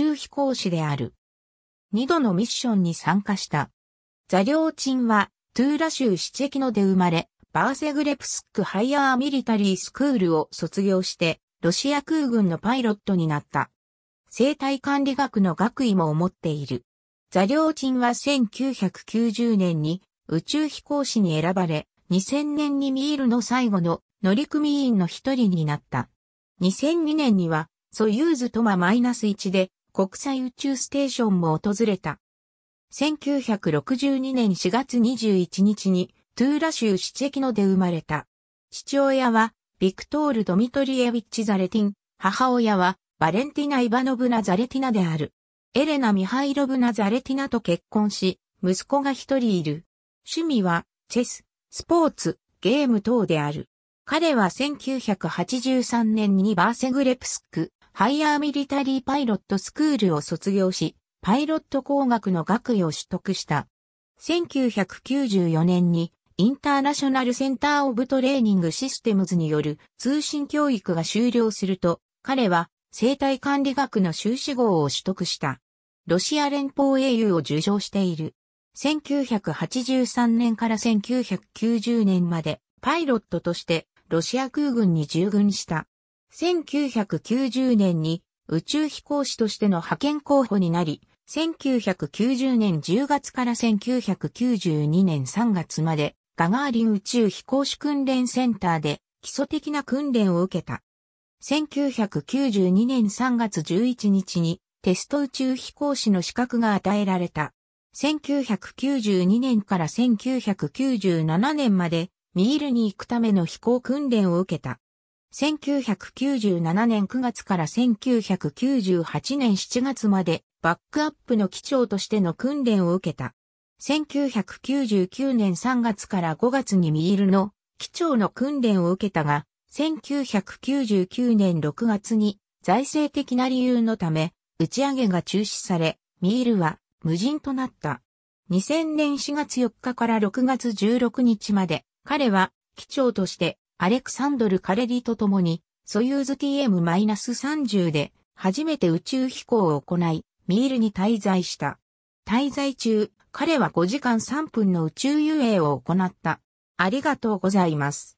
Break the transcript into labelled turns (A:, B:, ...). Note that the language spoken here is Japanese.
A: 宙飛行士である。二度のミッションに参加した。ザリョーチンは、トゥーラ州シチェキノで生まれ、バーセグレプスクハイアーミリタリースクールを卒業して、ロシア空軍のパイロットになった。生態管理学の学位も持っている。ザリョーチンは1990年に宇宙飛行士に選ばれ、2000年にミールの最後の乗組員の一人になった。2002年には、ソユーズトママイナス1で国際宇宙ステーションも訪れた。1962年4月21日にトゥーラ州シチェキノで生まれた。父親はビクトール・ドミトリエビッチ・ザレティン、母親はバレンティナ・イバノブナ・ザレティナである。エレナ・ミハイロブナ・ザレティナと結婚し、息子が一人いる。趣味は、チェス、スポーツ、ゲーム等である。彼は1983年にバーセグレプスク、ハイアーミリタリーパイロットスクールを卒業し、パイロット工学の学位を取得した。1994年にインターナショナルセンターオブトレーニングシステムズによる通信教育が終了すると、彼は生態管理学の修士号を取得した。ロシア連邦英雄を受賞している。1983年から1990年までパイロットとしてロシア空軍に従軍した。1990年に宇宙飛行士としての派遣候補になり、1990年10月から1992年3月までガガーリン宇宙飛行士訓練センターで基礎的な訓練を受けた。1992年3月11日にテスト宇宙飛行士の資格が与えられた。1992年から1997年までミールに行くための飛行訓練を受けた。1997年9月から1998年7月までバックアップの機長としての訓練を受けた。1999年3月から5月にミールの機長の訓練を受けたが、1999年6月に財政的な理由のため打ち上げが中止され、ミールは無人となった。2000年4月4日から6月16日まで彼は機長としてアレクサンドル・カレリと共に、ソユーズ TM-30 で初めて宇宙飛行を行い、ミールに滞在した。滞在中、彼は5時間3分の宇宙遊泳を行った。ありがとうございます。